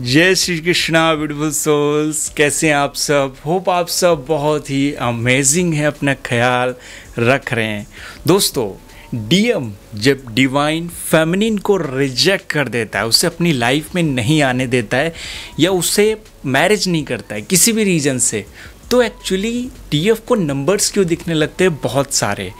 जय Shri Krishna beautiful souls कैसे हैं आप सब होप आप सब बहुत ही अमेजिंग है अपना ख्याल रख रहे हैं दोस्तों डीएम जब डिवाइन फेमिनिन को रिजेक्ट कर देता है उसे अपनी लाइफ में नहीं आने देता है या उसे मैरिज नहीं करता है किसी भी रीज़न से तो एक्चुअली डीएफ को नंबर्स क्यों दिखने लगते हैं बहुत सारे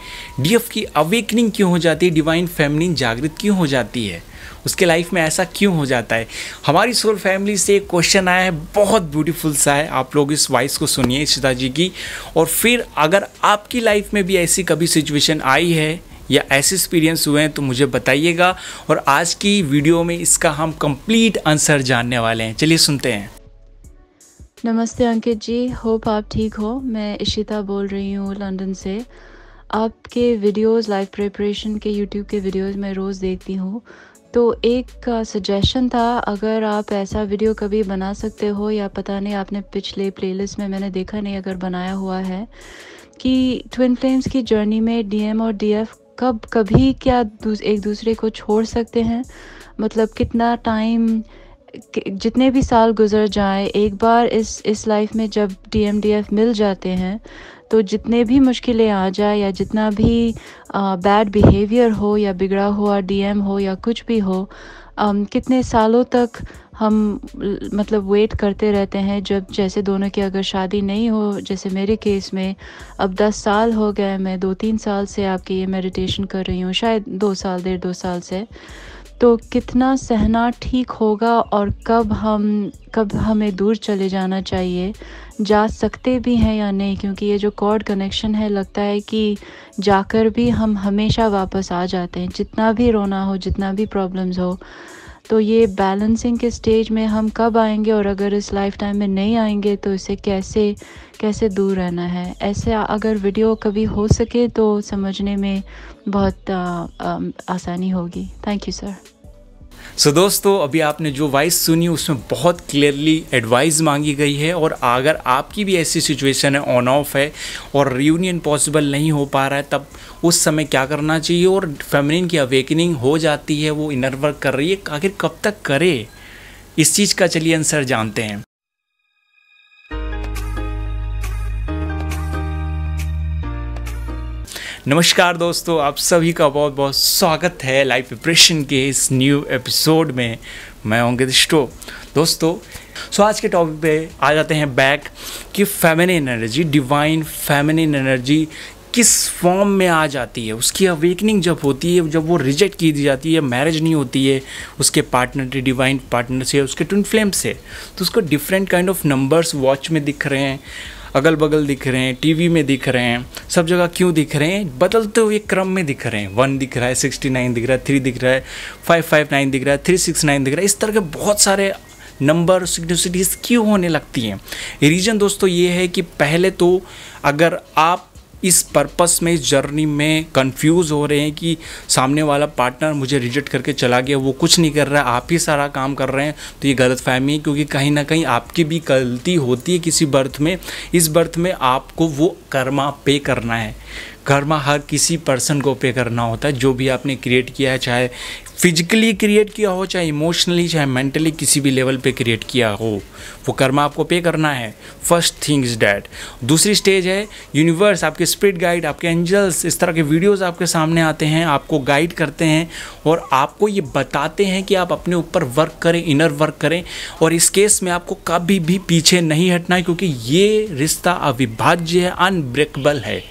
डीएफ की अवेकनिंग क्यों हो जाती है डिवाइन फेमिनिन जागृत क्यों हो जाती है उसके लाइफ में ऐसा क्यों हो जाता है हमारी सोल फैमिली से एक क्वेश्चन आया है बहुत ब्यूटीफुल सा है आप लोग इस वॉइस को सुनिए इशिता जी की और फिर अगर आपकी लाइफ में भी ऐसी कभी सिचुएशन आई है या ऐसे एक्सपीरियंस हुए हैं तो मुझे बताइएगा और आज की वीडियो में इसका हम कंप्लीट आंसर जानने वाले हैं चलिए सुनते हैं नमस्ते अंकित जी होप आप ठीक हो मैं इशिता बोल रही हूँ लंदन से आपके वीडियोस लाइफ प्रिपरेशन के यूट्यूब के वीडियोस मैं रोज़ देखती हूँ तो एक सजेशन था अगर आप ऐसा वीडियो कभी बना सकते हो या पता नहीं आपने पिछले प्लेलिस्ट में मैंने देखा नहीं अगर बनाया हुआ है कि ट्विन फ्लेम्स की जर्नी में डीएम और डीएफ कब कभी क्या दूस, एक दूसरे को छोड़ सकते हैं मतलब कितना टाइम जितने भी साल गुजर जाएं एक बार इस इस लाइफ में जब डी मिल जाते हैं तो जितने भी मुश्किलें आ जाए या जितना भी बैड बिहेवियर हो या बिगड़ा हुआ डीएम हो या कुछ भी हो um, कितने सालों तक हम मतलब वेट करते रहते हैं जब जैसे दोनों की अगर शादी नहीं हो जैसे मेरे केस में अब दस साल हो गए मैं दो तीन साल से आपकी ये मेडिटेशन कर रही हूँ शायद दो साल डेढ़ दो साल से तो कितना सहना ठीक होगा और कब हम कब हमें दूर चले जाना चाहिए जा सकते भी हैं या नहीं क्योंकि ये जो कॉर्ड कनेक्शन है लगता है कि जाकर भी हम हमेशा वापस आ जाते हैं जितना भी रोना हो जितना भी प्रॉब्लम्स हो तो ये बैलेंसिंग के स्टेज में हम कब आएंगे और अगर इस लाइफ टाइम में नहीं आएंगे तो इसे कैसे कैसे दूर रहना है ऐसे अगर वीडियो कभी हो सके तो समझने में बहुत आ, आ, आसानी होगी thank you sir so so, दोस्तों अभी आपने जो वॉइस सुनी उसमें बहुत क्लियरली एडवाइस मांगी गई है और अगर आपकी भी ऐसी सिचुएशन है ऑन ऑफ है और रियूनियन पॉसिबल नहीं हो पा रहा है तब उस समय क्या करना चाहिए और फेमिनिन की अवेकनिंग हो जाती है वो इनर वर्क कर रही है आखिर कब तक करे इस चीज़ का चलिए आंसर जानते हैं नमस्कार दोस्तों आप सभी का बहुत बहुत स्वागत है लाइव प्रिपरेशन के इस न्यू एपिसोड में मैं अंकित स्टो दोस्तों सो आज के टॉपिक पे आ जाते हैं बैक कि feminine energy divine feminine energy किस फॉर्म में आ जाती है उसकी अवेकनिंग जब होती है जब वो रिजेक्ट की दी जाती है मैरिज नहीं होती है उसके पार्टनर डिवाइन पार्टनर से उसके ट्विन फ्लेम से तो उसको different kind of numbers watch में दिख रहे हैं अगल बगल दिख रहे हैं टीवी में दिख रहे हैं सब जगह क्यों दिख रहे हैं बदलते हुए क्रम में दिख रहे हैं वन दिख रहा है सिक्सटी नाइन दिख रहा है थ्री दिख रहा है फाइव फाइव नाइन दिख रहा है थ्री सिक्स नाइन दिख रहा है इस तरह के बहुत सारे नंबर सिग्निफिसिटीज़ क्यों होने लगती हैं रीज़न दोस्तों ये है कि पहले तो अगर आप इस पर्पस में इस जर्नी में कंफ्यूज हो रहे हैं कि सामने वाला पार्टनर मुझे रिजेक्ट करके चला गया वो कुछ नहीं कर रहा है आप ही सारा काम कर रहे हैं तो ये गलत फहमी है क्योंकि कहीं ना कहीं आपकी भी गलती होती है किसी बर्थ में इस बर्थ में आपको वो कर्मा पे करना है कर्मा हर किसी पर्सन को पे करना होता है जो भी आपने क्रिएट किया है चाहे फिजिकली क्रिएट किया हो चाहे इमोशनली चाहे मेंटली किसी भी लेवल पे क्रिएट किया हो वो कर्मा आपको पे करना है फर्स्ट थिंग इज़ डैट दूसरी स्टेज है यूनिवर्स आपके स्पिरिट गाइड आपके एंजल्स इस तरह के वीडियोस आपके सामने आते हैं आपको गाइड करते हैं और आपको ये बताते हैं कि आप अपने ऊपर वर्क करें इनर वर्क करें और इस केस में आपको कभी भी पीछे नहीं हटना है क्योंकि ये रिश्ता अविभाज्य है अनब्रेकेबल है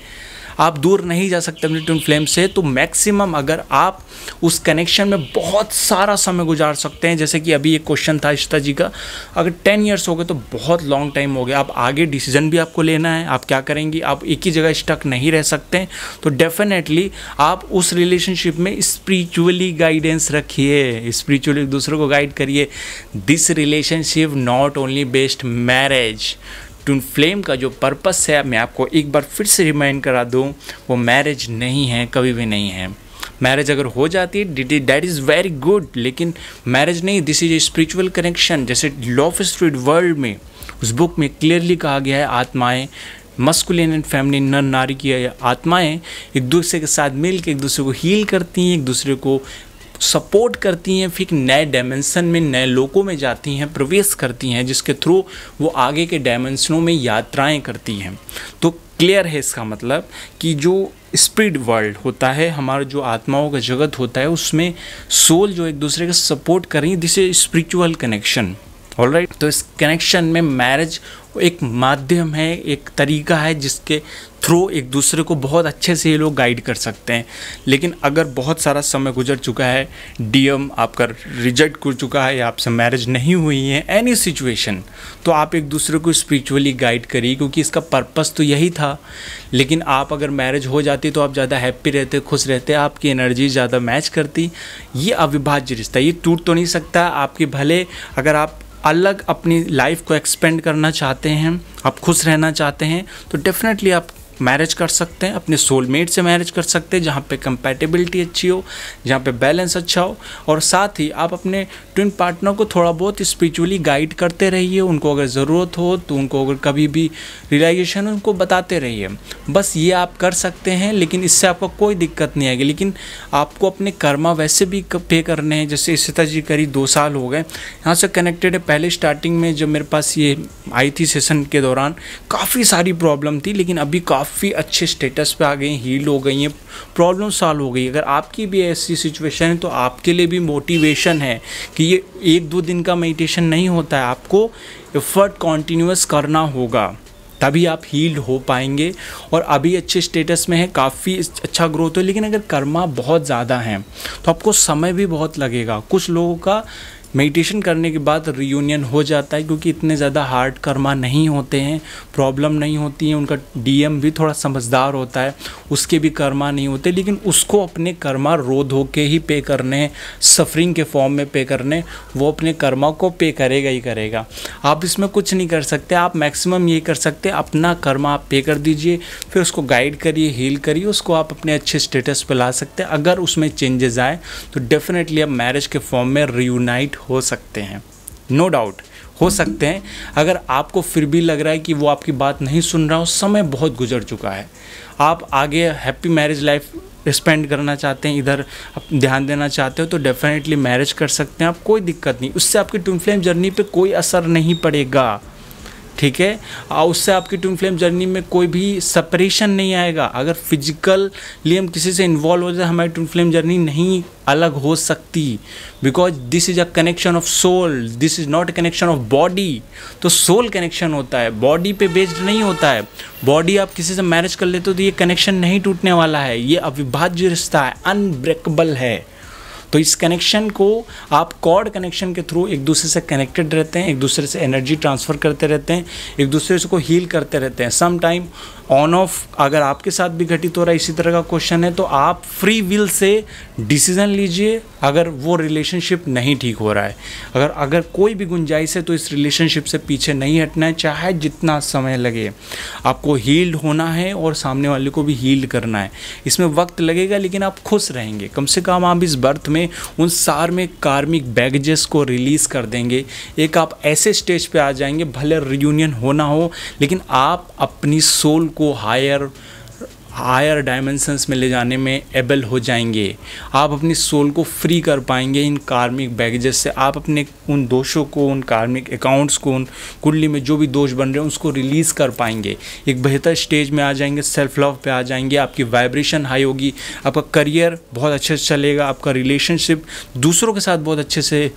आप दूर नहीं जा सकते अपनी ट्विन फ्लेम से तो मैक्सिमम अगर आप उस कनेक्शन में बहुत सारा समय गुजार सकते हैं जैसे कि अभी एक क्वेश्चन था इश्ता जी का अगर टेन ईयर्स हो गए तो बहुत लॉन्ग टाइम हो गया आप आगे डिसीजन भी आपको लेना है आप क्या करेंगी आप एक ही जगह स्टक नहीं रह सकते तो डेफिनेटली आप उस रिलेशनशिप में स्पिरिचुअली गाइडेंस रखिए स्पिरिचुअली दूसरों को गाइड करिए this relationship not only based marriage twin flame का जो पर्पस है मैं आपको एक बार फिर से रिमाइंड करा दूँ वो मैरिज नहीं है कभी भी नहीं है मैरिज अगर हो जाती है डैट इज़ वेरी गुड लेकिन मैरिज नहीं this is a spiritual connection जैसे लॉफ स्ट्रीट वर्ल्ड में उस बुक में क्लियरली कहा गया है आत्माएं मस्कुलिन एंड फैमिली नर नारी की आत्माएं एक दूसरे के साथ मिल के एक दूसरे को हील करती हैं एक दूसरे को सपोर्ट करती हैं फिर नए डायमेंसन में नए लोगों में जाती हैं प्रवेश करती हैं जिसके थ्रू वो आगे के डायमेंशनों में यात्राएं करती हैं तो क्लियर है इसका मतलब कि जो स्पिरिट वर्ल्ड होता है हमारा जो आत्माओं का जगत होता है उसमें सोल जो एक दूसरे का सपोर्ट कर रही है this is spiritual connection all right तो इस कनेक्शन में मैरिज एक माध्यम है एक तरीका है जिसके थ्रू एक दूसरे को बहुत अच्छे से ये लोग गाइड कर सकते हैं लेकिन अगर बहुत सारा समय गुजर चुका है डीएम आपका रिजेक्ट कर चुका है या आपसे मैरिज नहीं हुई है एनी सिचुएशन तो आप एक दूसरे को स्पिरिचुअली गाइड करिए क्योंकि इसका पर्पस तो यही था लेकिन आप अगर मैरिज हो जाती तो आप ज़्यादा हैप्पी रहते खुश रहते आपकी एनर्जी ज़्यादा मैच करती ये अविभाज्य रिश्ता ये टूट तो नहीं सकता आपके भले अगर आप अलग अपनी लाइफ को एक्सपेंड करना चाहते हैं आप खुश रहना चाहते हैं तो डेफिनेटली आप मैरिज कर सकते हैं अपने सोलमेट से मैरिज कर सकते हैं जहाँ पे कंपैटिबिलिटी अच्छी हो जहाँ पे बैलेंस अच्छा हो और साथ ही आप अपने ट्विन पार्टनर को थोड़ा बहुत स्पिरिचुअली गाइड करते रहिए उनको अगर ज़रूरत हो तो उनको अगर कभी भी रियलाइजेशन उनको बताते रहिए बस ये आप कर सकते हैं लेकिन इससे आपको कोई दिक्कत नहीं आएगी लेकिन आपको अपने कर्मा वैसे भी पे करने हैं जैसे सीता जी करीब दो साल हो गए यहाँ से कनेक्टेड है पहले स्टार्टिंग में जब मेरे पास ये आई थी सेशन के दौरान काफ़ी सारी प्रॉब्लम थी लेकिन अभी काफ़ी काफ़ी अच्छे स्टेटस पे आ गई हैं हील हो गई हैं प्रॉब्लम सॉल्व हो गई अगर आपकी भी ऐसी सिचुएशन है तो आपके लिए भी मोटिवेशन है कि ये एक दो दिन का मेडिटेशन नहीं होता है आपको एफर्ट कॉन्टीन्यूस करना होगा तभी आप हील्ड हो पाएंगे और अभी अच्छे स्टेटस में है काफ़ी अच्छा ग्रोथ है लेकिन अगर कर्मा बहुत ज़्यादा है तो आपको समय भी बहुत लगेगा कुछ लोगों का मेडिटेशन करने के बाद रियूनियन हो जाता है क्योंकि इतने ज़्यादा हार्ड कर्मा नहीं होते हैं प्रॉब्लम नहीं होती है उनका डीएम भी थोड़ा समझदार होता है उसके भी कर्मा नहीं होते लेकिन उसको अपने कर्मा धो के ही पे करने हैं सफरिंग के फॉर्म में पे करने वो अपने कर्मा को पे करेगा ही करेगा आप इसमें कुछ नहीं कर सकते आप मैक्सिमम ये कर सकते अपना कर्मा आप पे कर दीजिए फिर उसको गाइड करिए हील करिए उसको आप अपने अच्छे स्टेटस पर ला सकते हैं अगर उसमें चेंजेस आए तो डेफिनेटली आप मैरिज के फॉर्म में रियूनाइट हो सकते हैं नो no डाउट हो सकते हैं अगर आपको फिर भी लग रहा है कि वो आपकी बात नहीं सुन रहा हो समय बहुत गुजर चुका है आप आगे हैप्पी मैरिज लाइफ स्पेंड करना चाहते हैं इधर ध्यान देना चाहते हो तो डेफिनेटली मैरिज कर सकते हैं आप कोई दिक्कत नहीं उससे आपकी ट्विन फ्लेम जर्नी पे कोई असर नहीं पड़ेगा ठीक है और उससे आपकी ट्विन फ्लेम जर्नी में कोई भी सेपरेशन नहीं आएगा अगर लिए हम किसी से इन्वॉल्व हो जाए हमारी ट्विन फ्लेम जर्नी नहीं अलग हो सकती because this is a connection of soul this is not a connection of body तो सोल कनेक्शन होता है बॉडी पे बेस्ड नहीं होता है बॉडी आप किसी से मैरिज कर लेते हो तो ये कनेक्शन नहीं टूटने वाला है ये अविभाज्य रिश्ता है अनब्रेकेबल है तो इस कनेक्शन को आप कॉर्ड कनेक्शन के थ्रू एक दूसरे से कनेक्टेड रहते हैं एक दूसरे से एनर्जी ट्रांसफ़र करते रहते हैं एक दूसरे को हील करते रहते हैं सम टाइम ऑन ऑफ अगर आपके साथ भी घटित हो रहा है इसी तरह का क्वेश्चन है तो आप फ्री विल से डिसीज़न लीजिए अगर वो रिलेशनशिप नहीं ठीक हो रहा है अगर अगर कोई भी गुंजाइश है तो इस रिलेशनशिप से पीछे नहीं हटना है चाहे जितना समय लगे आपको हील्ड होना है और सामने वाले को भी हील्ड करना है इसमें वक्त लगेगा लेकिन आप खुश रहेंगे कम से कम आप इस बर्थ में में उन सार में कार्मिक बैगेजेस को रिलीज़ कर देंगे एक आप ऐसे स्टेज पे आ जाएंगे भले रियूनियन होना हो लेकिन आप अपनी सोल को हायर हायर डायमेंशंस में ले जाने में एबल हो जाएंगे आप अपनी सोल को फ्री कर पाएंगे इन कार्मिक बैगेजेस से आप अपने उन दोषों को उन कार्मिक अकाउंट्स को उन कुंडली में जो भी दोष बन रहे हैं उसको रिलीज़ कर पाएंगे एक बेहतर स्टेज में आ जाएंगे सेल्फ लव पे आ जाएंगे आपकी वाइब्रेशन हाई होगी आपका करियर बहुत अच्छे से चलेगा आपका रिलेशनशिप दूसरों के साथ बहुत अच्छे से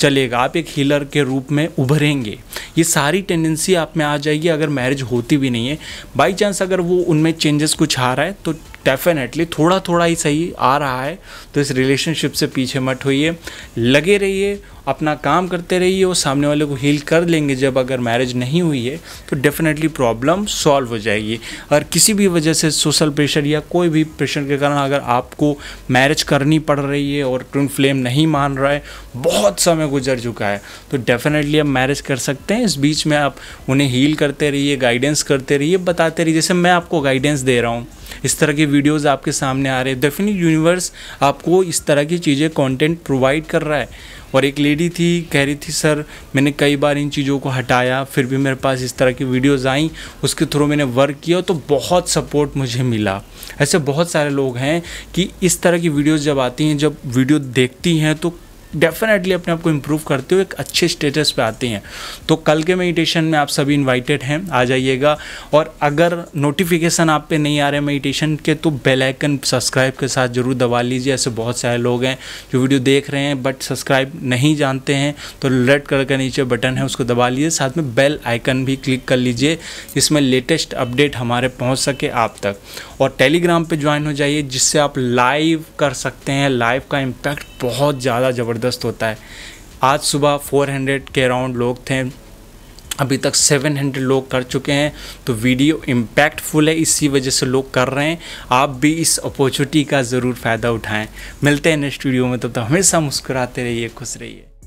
चलेगा आप एक हीलर के रूप में उभरेंगे ये सारी टेंडेंसी आप में आ जाएगी अगर मैरिज होती भी नहीं है बाई चांस अगर वो उनमें चेंजेस कुछ आ रहा है तो डेफिनेटली थोड़ा थोड़ा ही सही आ रहा है तो इस रिलेशनशिप से पीछे मत होइए लगे रहिए अपना काम करते रहिए और सामने वाले को हील कर लेंगे जब अगर मैरिज नहीं हुई है तो डेफिनेटली प्रॉब्लम सॉल्व हो जाएगी और किसी भी वजह से सोशल प्रेशर या कोई भी प्रेशर के कारण अगर आपको मैरिज करनी पड़ रही है और ट्विन फ्लेम नहीं मान रहा है बहुत समय गुजर चुका है तो डेफिनेटली आप मैरिज कर सकते हैं इस बीच में आप उन्हें हील करते रहिए गाइडेंस करते रहिए बताते रहिए जैसे मैं आपको गाइडेंस दे रहा हूँ इस तरह के वीडियोज़ आपके सामने आ रहे हैं डेफिनेट यूनिवर्स आपको इस तरह की चीज़ें कॉन्टेंट प्रोवाइड कर रहा है और एक लेडी थी कह रही थी सर मैंने कई बार इन चीज़ों को हटाया फिर भी मेरे पास इस तरह की वीडियोज़ आई उसके थ्रू मैंने वर्क किया तो बहुत सपोर्ट मुझे मिला ऐसे बहुत सारे लोग हैं कि इस तरह की वीडियोज़ जब आती हैं जब वीडियो देखती हैं तो डेफिनेटली अपने आप को इम्प्रूव करते हो एक अच्छे स्टेटस पे आते हैं तो कल के मेडिटेशन में आप सभी इन्वाइटेड हैं आ जाइएगा और अगर नोटिफिकेशन आप पे नहीं आ रहे मेडिटेशन के तो बेल आइकन सब्सक्राइब के साथ ज़रूर दबा लीजिए ऐसे बहुत सारे लोग हैं जो वीडियो देख रहे हैं बट सब्सक्राइब नहीं जानते हैं तो रेड कलर का नीचे बटन है उसको दबा लीजिए साथ में बेल आइकन भी क्लिक कर लीजिए जिसमें लेटेस्ट अपडेट हमारे पहुँच सके आप तक और टेलीग्राम पर ज्वाइन हो जाइए जिससे आप लाइव कर सकते हैं लाइव का इम्पैक्ट बहुत ज़्यादा ज़बरदस्त होता है आज सुबह 400 के अराउंड लोग थे अभी तक 700 लोग कर चुके हैं तो वीडियो इम्पैक्टफुल है इसी वजह से लोग कर रहे हैं आप भी इस अपॉर्चुनिटी का ज़रूर फ़ायदा उठाएं मिलते हैं नेक्स्ट वीडियो में तब तक हमेशा मुस्कुराते रहिए खुश रहिए